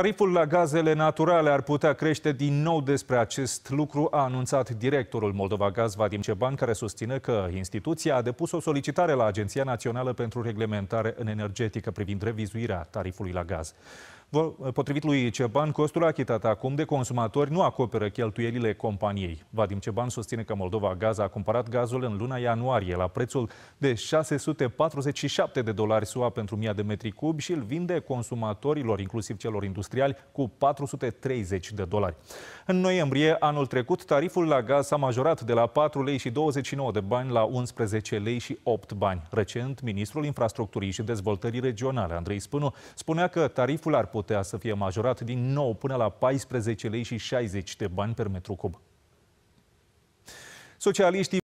Tariful la gazele naturale ar putea crește din nou despre acest lucru, a anunțat directorul Moldova Gaz, Vadim Ceban, care susține că instituția a depus o solicitare la Agenția Națională pentru Reglementare în Energetică privind revizuirea tarifului la gaz. Potrivit lui Ceban, costul achitat acum de consumatori nu acoperă cheltuielile companiei. Vadim Ceban susține că Moldova Gaz a cumpărat gazul în luna ianuarie la prețul de 647 de dolari SUA pentru 1000 de metri cubi și îl vinde consumatorilor, inclusiv celor industriali, cu 430 de dolari. În noiembrie anul trecut, tariful la gaz s-a majorat de la 4 lei și 29 de bani la 11 lei și 8 bani. Recent, ministrul infrastructurii și dezvoltării regionale, Andrei Spânu, spunea că tariful ar putea putea să fie majorat din nou până la 14 lei și 60 de bani per metru cub. Socialiștii